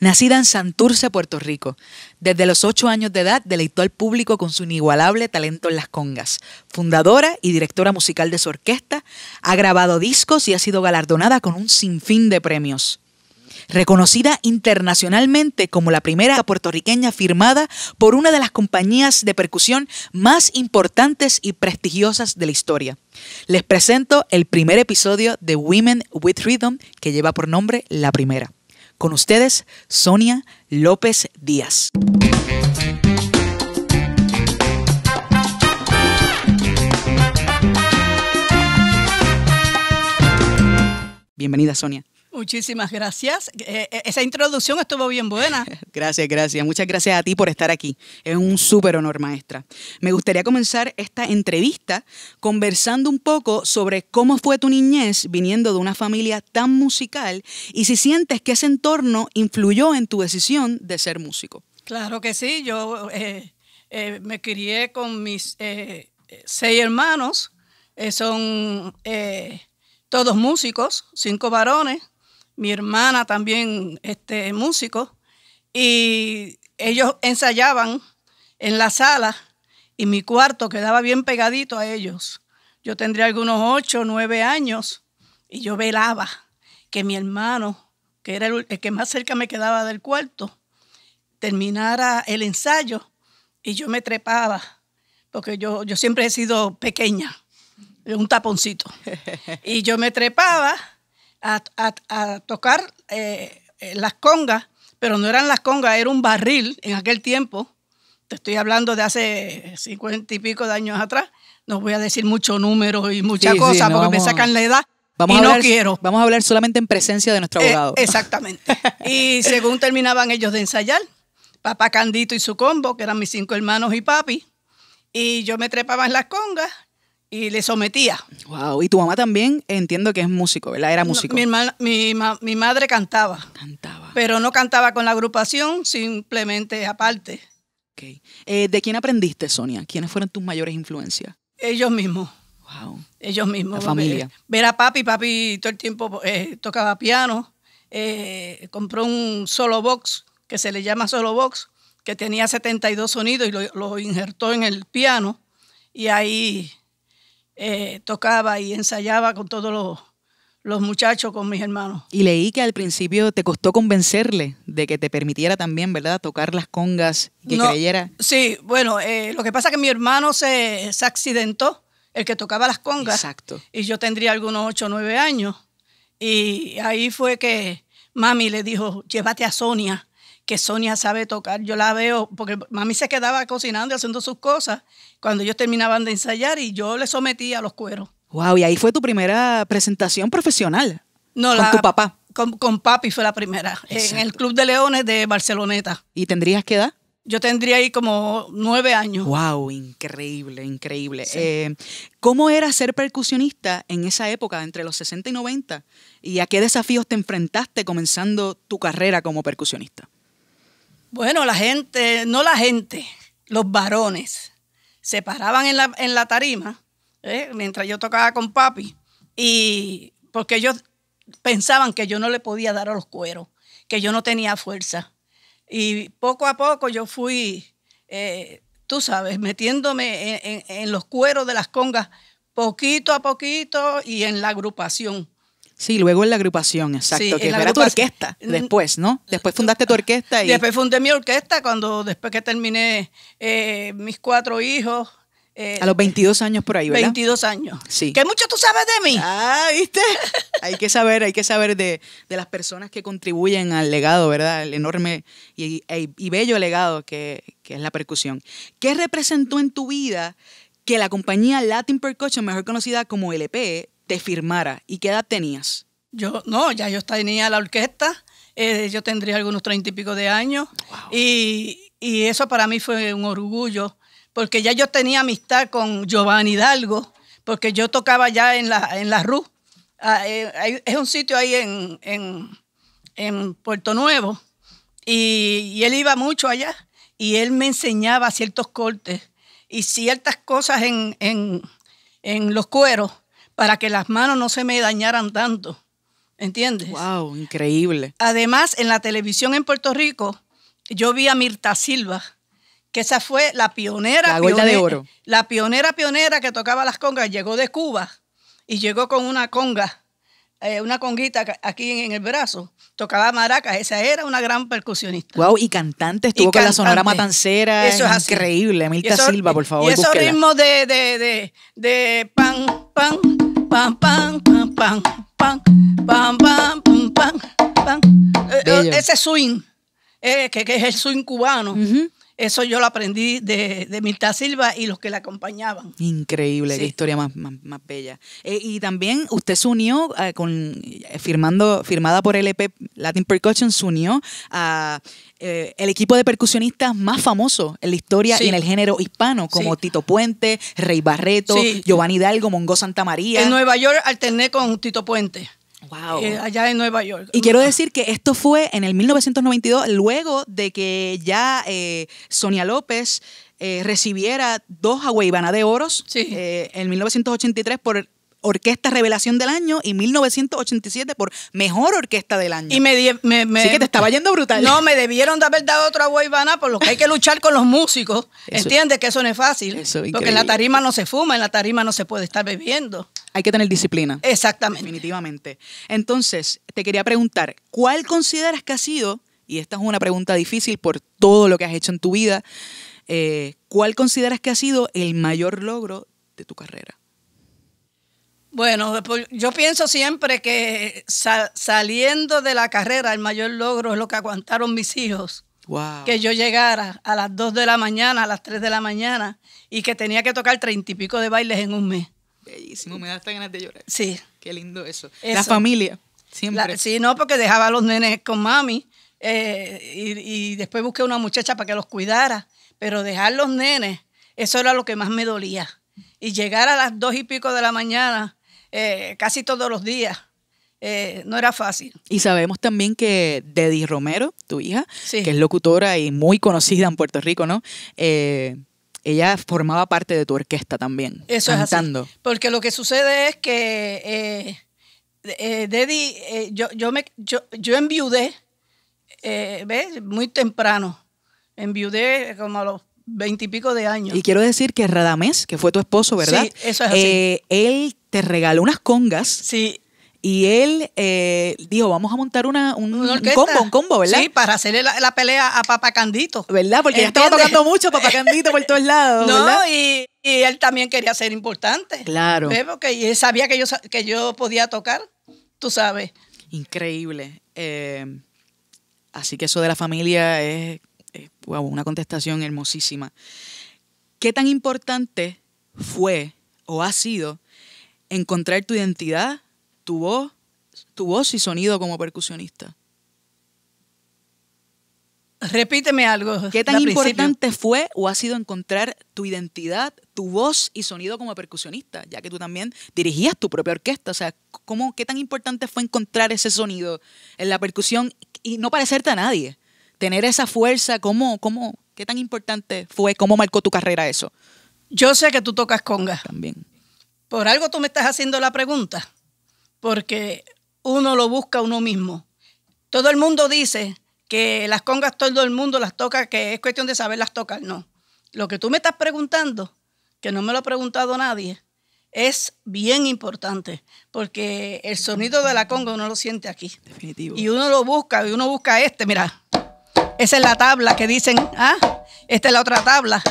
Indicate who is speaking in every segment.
Speaker 1: Nacida en Santurce, Puerto Rico, desde los ocho años de edad deleitó al público con su inigualable talento en las congas. Fundadora y directora musical de su orquesta, ha grabado discos y ha sido galardonada con un sinfín de premios. Reconocida internacionalmente como la primera puertorriqueña firmada por una de las compañías de percusión más importantes y prestigiosas de la historia. Les presento el primer episodio de Women with Rhythm que lleva por nombre La Primera. Con ustedes, Sonia López Díaz. Bienvenida, Sonia.
Speaker 2: Muchísimas gracias. Eh, eh, esa introducción estuvo bien buena.
Speaker 1: Gracias, gracias. Muchas gracias a ti por estar aquí. Es un súper honor, maestra. Me gustaría comenzar esta entrevista conversando un poco sobre cómo fue tu niñez viniendo de una familia tan musical y si sientes que ese entorno influyó en tu decisión de ser músico.
Speaker 2: Claro que sí. Yo eh, me crié con mis seis hermanos. son todos músicos, cinco varones mi hermana también este, músico, y ellos ensayaban en la sala y mi cuarto quedaba bien pegadito a ellos. Yo tendría algunos ocho, nueve años y yo velaba que mi hermano, que era el, que más cerca me quedaba del cuarto, terminara el ensayo y yo me trepaba, porque yo, yo siempre he sido pequeña, un taponcito. Y yo me trepaba a, tocar eh, eh, las congas, pero no eran las congas, era un barril en aquel tiempo. Te estoy hablando de hace cincuenta y pico de años atrás. No voy a decir muchos números y muchas cosas porque me sacan la edad. Vamos y no quiero.
Speaker 1: Vamos a hablar solamente en presencia de nuestro eh, abogado.
Speaker 2: exactamente. y según terminaban ellos de ensayar, papá Candito y su combo, que eran mis cinco hermanos y papi, y yo me trepaba en las congas y le sometía.
Speaker 1: Wow, y tu mamá también entiendo que es músico, ¿verdad? Era músico.
Speaker 2: mi, madre cantaba. Cantaba. Pero no
Speaker 1: cantaba con la agrupación, simplemente aparte. Okay. Eh, ¿De quién aprendiste, Sonia? ¿Quiénes fueron tus mayores influencias? Ellos mismos. Wow.
Speaker 2: Ellos mismos. La familia. Eh, ver, a papi, papi todo el tiempo eh, tocaba piano, compró un solo box, que se le llama solo box, que tenía 72 sonidos y lo, lo injertó en el piano. Y ahí eh, tocaba y ensayaba con todos los, muchachos, con mis hermanos.
Speaker 1: Y leí que al principio te costó convencerle de que te permitiera también, ¿verdad?, tocar las congas, que creyera.
Speaker 2: Sí, bueno, eh, lo que pasa es que mi hermano se, accidentó, el que tocaba las congas. Exacto. Y yo tendría algunos 8 o 9 años. Y ahí fue que mami le dijo, llévate a Sonia que Sonia sabe tocar. Yo la veo, porque mami se quedaba cocinando y haciendo sus cosas cuando ellos terminaban de ensayar y yo le sometí a los cueros.
Speaker 1: Wow, y ahí fue tu primera presentación profesional. No, con tu papá.
Speaker 2: Con, papi fue la primera, en el Club
Speaker 1: de Leones de Barceloneta. ¿Y tendrías qué edad? Yo tendría ahí como nueve años. ¡Wow! Increíble, increíble. Eh, ¿Cómo era ser percusionista en esa época, entre los 60 y 90? ¿Y a qué desafíos te enfrentaste comenzando tu carrera como percusionista?
Speaker 2: Bueno, la gente, no la gente, los varones se paraban en la, tarima ¿eh? mientras yo tocaba con papi y porque ellos pensaban que yo no le podía dar a los cueros, que yo no tenía fuerza. Y poco a poco yo fui, eh, tú sabes, metiéndome en, en los cueros de las congas poquito a poquito y en la agrupación.
Speaker 1: Sí, luego en la agrupación, exacto. que era tu orquesta. Después, ¿no? Después fundaste tu orquesta. Y... Después
Speaker 2: fundé mi orquesta cuando después que terminé eh, mis cuatro hijos. Eh, a los
Speaker 1: 22 años por ahí, ¿verdad? 22
Speaker 2: años. Sí. ¿Qué mucho tú sabes de mí. Ah,
Speaker 1: ¿viste? hay que saber, hay que saber de, las personas que contribuyen al legado, ¿verdad? El enorme e, y, bello legado que, que es la percusión. ¿Qué representó en tu vida que la compañía Latin Percussion, mejor conocida como LP, te firmara. ¿Y qué edad tenías? Yo, no, ya yo tenía la orquesta, eh, yo tendría
Speaker 2: algunos treinta y pico de años. Y, eso para mí fue un orgullo, porque ya yo tenía amistad con Giovanni Hidalgo, porque yo tocaba ya en la, en la RU. Ah, eh, es un sitio ahí en, en, Puerto Nuevo. Y, él iba mucho allá y él me enseñaba ciertos cortes y ciertas cosas en, en, en los cueros para que las manos no se me dañaran tanto. ¿Entiendes? ¡Wow!
Speaker 1: Increíble.
Speaker 2: Además, en la televisión en Puerto Rico, yo vi a Mirta Silva, que esa fue la pionera. La de oro. La pionera pionera que tocaba las congas. Llegó de Cuba y llegó con una conga una conguita aquí en el brazo, tocaba maracas, esa era una gran percusionista.
Speaker 1: Wow, y cantantes estuvo con la Sonora Matancera, es increíble, Milta Silva, por favor. Y esos ritmos
Speaker 2: de, de, de, de pan, pan, pan, pan, pan, pan, pan, pan, pan, pan, ese swing, que, es el swing cubano. Eso yo lo aprendí de, de Mirta
Speaker 1: Silva y los que la acompañaban. Increíble, qué historia más, más, bella. Eh, y también usted se unió eh, con, eh, firmando, firmada por LP Latin Percussion, se unió a el equipo de percusionistas más famoso en la historia y en el género hispano, como Tito Puente, Rey Barreto, Giovanni Hidalgo, Mongo Santa María. En
Speaker 2: Nueva York alterné con Tito Puente. Eh, allá en Nueva York. Y quiero
Speaker 1: decir que esto fue en el 1992, luego de que ya eh, Sonia López eh, recibiera dos Away de Oros en 1983 por Orquesta Revelación del Año y 1987 por Mejor Orquesta del Año. Y que te estaba yendo brutal. No, me debieron de haber dado otra guaybana por lo que hay que luchar con los músicos. ¿Entiendes que eso no es fácil? porque en la tarima no se fuma, en la tarima no se puede estar bebiendo. Hay que tener disciplina. Exactamente. Definitivamente. Entonces, te quería preguntar, ¿cuál consideras que ha sido, y esta es una pregunta difícil por todo lo que has hecho en tu vida, eh, ¿cuál consideras que ha sido el mayor logro de tu carrera?
Speaker 2: Bueno, yo pienso siempre que saliendo de la carrera el mayor logro es lo que aguantaron mis hijos. Que yo llegara a las 2 de la mañana, a las 3 de la mañana y que tenía que tocar treinta y pico de bailes en un mes.
Speaker 1: Bellísimo, me da hasta ganas de llorar. Sí. Qué lindo eso. La familia,
Speaker 2: siempre. sí, no, porque dejaba a los nenes con mami eh, y, y después busqué una muchacha para que los cuidara, pero dejar los nenes, eso era lo que más me dolía. Y llegar a las dos y pico de la mañana eh, casi todos los días. Eh, no era fácil.
Speaker 1: Y sabemos también que Deddy Romero, tu hija, que es locutora y muy conocida en Puerto Rico, ¿no? Eh, ella formaba parte de tu orquesta también. Eso es
Speaker 2: Porque lo que sucede es que eh, Deddy, yo, yo, me, yo, yo enviudé, ¿ves? Muy temprano. Enviudé como a los veintipico de años. Y quiero
Speaker 1: decir que Radamés, que fue tu esposo, ¿verdad? Sí, eso es así. Eh, él te regaló unas congas. Sí. Y él eh, dijo, vamos a montar una, un, combo, ¿verdad? Sí, para hacerle la, pelea a Candito. ¿Verdad? Porque ya estaba tocando mucho Candito por todos lados. No,
Speaker 2: Y, él también quería ser importante. Claro. ¿ves? Porque él sabía que yo, que yo podía tocar, tú sabes.
Speaker 1: Increíble. Eh, así que eso de la familia es eh, una contestación hermosísima. ¿Qué tan importante fue o ha sido encontrar tu identidad, tu voz, tu voz y sonido como percusionista?
Speaker 2: Repíteme algo. ¿Qué tan importante
Speaker 1: fue o ha sido encontrar tu identidad, tu voz y sonido como percusionista? Ya que tú también dirigías tu propia orquesta. O sea, ¿cómo, ¿qué tan importante fue encontrar ese sonido en la percusión y no parecerte a nadie? tener esa fuerza, ¿cómo, cómo, qué tan importante fue, cómo marcó tu carrera eso? Yo sé que tú tocas conga. También. Por algo tú me estás haciendo la pregunta,
Speaker 2: porque uno lo busca uno mismo. Todo el mundo dice que las congas todo el mundo las toca, que es cuestión de saberlas tocar, no. Lo que tú me estás preguntando, que no me lo ha preguntado nadie, es bien importante, porque el sonido de la conga uno lo siente aquí. Definitivo. Y uno lo busca, y uno busca este, mira, esa es la tabla que dicen, ah, esta es la otra tabla.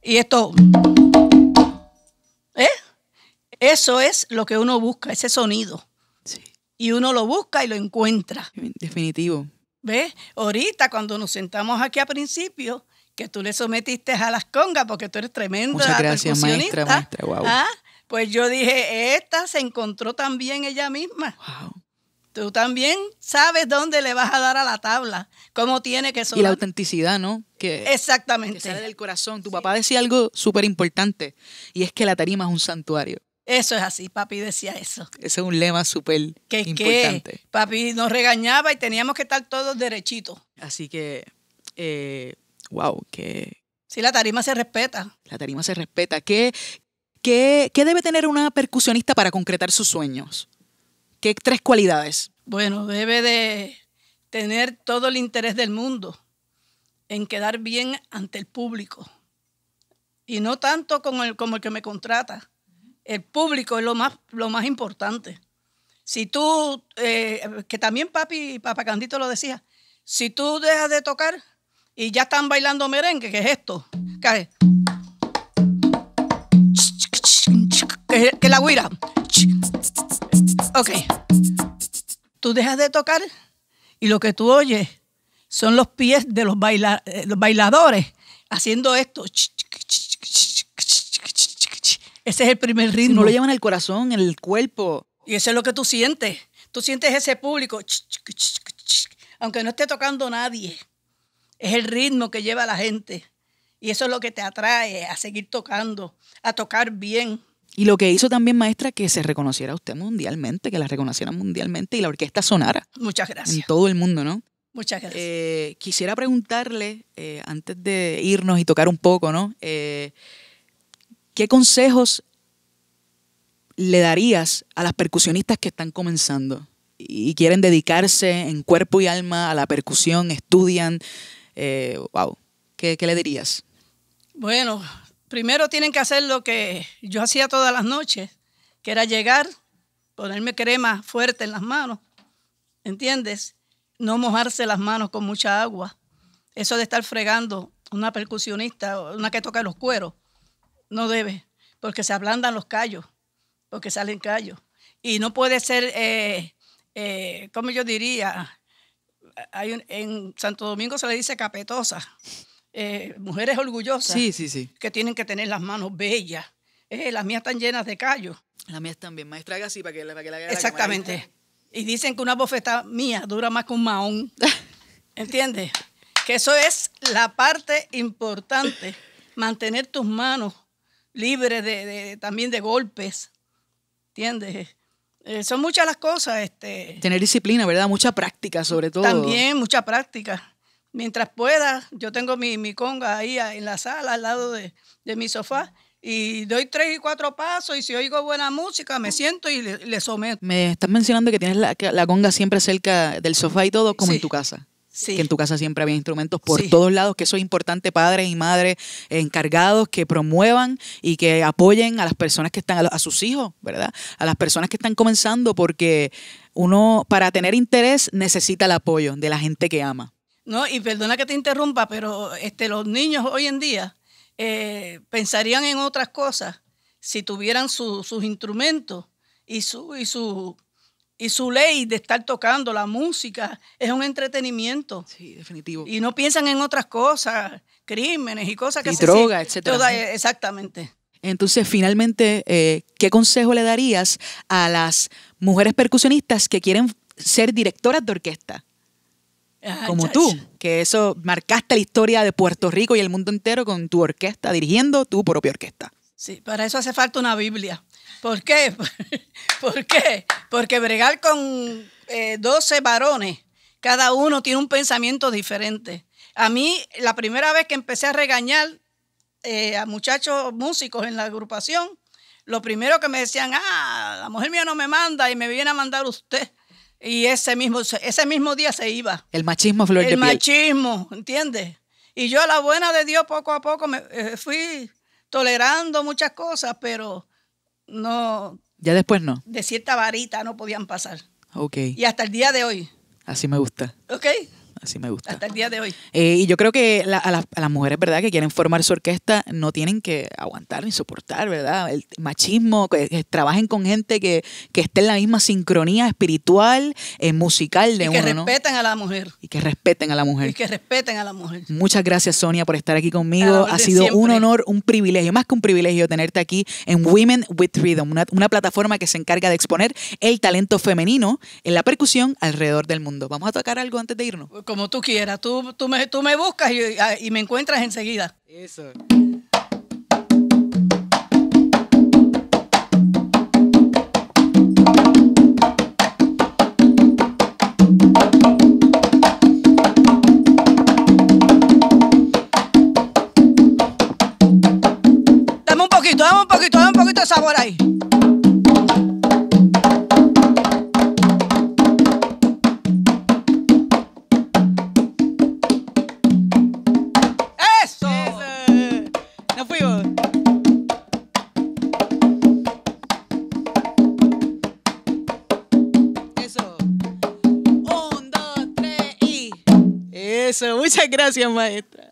Speaker 2: Y esto, ¿eh? Eso es lo que uno busca, ese sonido. Sí. Y uno lo busca y lo encuentra.
Speaker 1: Definitivo.
Speaker 2: ¿Ves? Ahorita cuando nos sentamos aquí a principio, que tú le sometiste a las congas porque tú eres tremenda Muchas gracias, maestra, Wow. ¿ah? Pues yo dije, esta se encontró también ella misma. Wow tú también sabes dónde le vas a dar a la tabla, cómo tiene que sonar. Y la
Speaker 1: autenticidad, ¿no? Que,
Speaker 2: Exactamente. Que sale del corazón. Tu
Speaker 1: papá decía algo súper importante y es que la tarima es un santuario.
Speaker 2: Eso es así, papi decía eso.
Speaker 1: Ese es un lema súper importante. Que
Speaker 2: papi nos regañaba y teníamos que estar todos
Speaker 1: derechitos. Así que, wow, eh, que... Sí, la tarima se respeta. La tarima se respeta. ¿Qué, qué, qué debe tener una percusionista para concretar sus sueños? tres cualidades?
Speaker 2: Bueno, debe de tener todo el interés del mundo en quedar bien ante el público. Y no tanto como el, como el que me contrata. El público es lo más, lo más importante. Si tú, que también papi, papá Candito lo decía, si tú dejas de tocar y ya están bailando merengue, que es esto, que que la guira. Ok. Tú dejas de tocar y lo que tú oyes son los pies de los, los bailadores haciendo esto. Ese es el
Speaker 1: primer ritmo. no lo llevan el corazón, en el cuerpo.
Speaker 2: Y eso es lo que tú sientes. Tú sientes ese público. Aunque no esté tocando nadie. Es el ritmo que lleva a la gente. Y eso es lo que te atrae a seguir tocando, a tocar bien.
Speaker 1: Y lo que hizo también, maestra, que se reconociera usted mundialmente, que la reconociera mundialmente y la orquesta sonara.
Speaker 2: Muchas gracias. En
Speaker 1: todo el mundo, ¿no? Muchas gracias. Eh, quisiera preguntarle, eh, antes de irnos y tocar un poco, ¿no? Eh, ¿Qué consejos le darías a las percusionistas que están comenzando y quieren dedicarse en cuerpo y alma a la percusión, estudian? wow, ¿qué, le dirías?
Speaker 2: Bueno, primero tienen que hacer lo que yo hacía todas las noches, que era llegar, ponerme crema fuerte en las manos, ¿entiendes? No mojarse las manos con mucha agua. Eso de estar fregando una percusionista, una que toca los cueros, no debe, porque se ablandan los callos, porque salen callos. Y no puede ser, eh, eh, como yo diría, en Santo Domingo se le dice capetosa. Eh, mujeres orgullosas que tienen que tener las manos bellas. Eh, las mías están llenas de callos. Las mías
Speaker 1: también, maestra, así para que, la Exactamente.
Speaker 2: y dicen que una bofeta mía dura más que un maón. ¿Entiendes? Que eso es la parte importante, mantener tus manos libres de, también de golpes. ¿Entiendes? Eh, son muchas las cosas. Este,
Speaker 1: Tener disciplina, ¿verdad? Mucha práctica sobre todo. También
Speaker 2: mucha práctica mientras pueda, yo tengo mi, conga ahí ah, en la sala, al lado de, mi sofá, y doy tres y cuatro pasos y si oigo buena música me siento y le,
Speaker 1: someto. Me estás mencionando que tienes la, conga siempre cerca del sofá y todo, como en tu casa. Sí. Que en tu casa siempre había instrumentos por todos lados, que eso es importante, padres y madres encargados que promuevan y que apoyen a las personas que están, a sus hijos, ¿verdad? A las personas que están comenzando, porque uno para tener interés necesita el apoyo de la gente que ama.
Speaker 2: No, y perdona que te interrumpa, pero este, los niños hoy en día eh, pensarían en otras cosas si tuvieran sus instrumentos y su, y, su, y su ley de estar tocando la música. Es un entretenimiento. Sí, definitivo. Y no piensan en otras cosas, crímenes y cosas que y se... droga, exactamente.
Speaker 1: Entonces, finalmente, eh, ¿qué consejo le darías a las mujeres percusionistas que quieren ser directoras de orquesta? Ah, como tú, que eso marcaste la historia de Puerto Rico y el mundo entero con tu orquesta, dirigiendo tu propia orquesta.
Speaker 2: Sí, para eso hace falta una Biblia. ¿Por qué? ¿Por qué? Porque bregar con 12 eh, varones, cada uno tiene un pensamiento diferente. A mí, la primera vez que empecé a regañar eh, a muchachos músicos en la agrupación, lo primero que me decían, ah, la mujer mía no me manda y me viene a mandar usted. Y ese mismo, ese mismo día se iba.
Speaker 1: El machismo flor El
Speaker 2: machismo, ¿entiendes? Y yo a la buena de Dios poco a poco me eh, fui tolerando muchas cosas, pero no...
Speaker 1: Ya después no.
Speaker 2: De cierta varita no podían pasar. Ok. Y hasta el día de hoy.
Speaker 1: Así me gusta. Ok así me gusta.
Speaker 2: Hasta el día de hoy.
Speaker 1: Eh, y yo creo que a, las, mujeres, ¿verdad?, que quieren formar su orquesta, no tienen que aguantar ni soportar, ¿verdad? El machismo, que, trabajen con gente que, que, esté en la misma sincronía espiritual, eh, musical de y uno. Que
Speaker 2: respeten a la mujer.
Speaker 1: Y que respeten a la mujer. Y que
Speaker 2: respeten a la
Speaker 1: mujer. Muchas gracias, Sonia, por estar aquí conmigo. Ha sido un honor, un privilegio, más que un privilegio tenerte aquí en Women with Freedom, una, una plataforma que se encarga de exponer el talento femenino en la percusión alrededor del mundo. Vamos a tocar algo antes de irnos. Pues como
Speaker 2: tú quieras. Tú, tú, me, tú me buscas y, ah, y me encuentras enseguida. Eso. Dame un poquito, dame un poquito, dame un poquito de sabor ahí.
Speaker 1: Muchas gracias, maestra.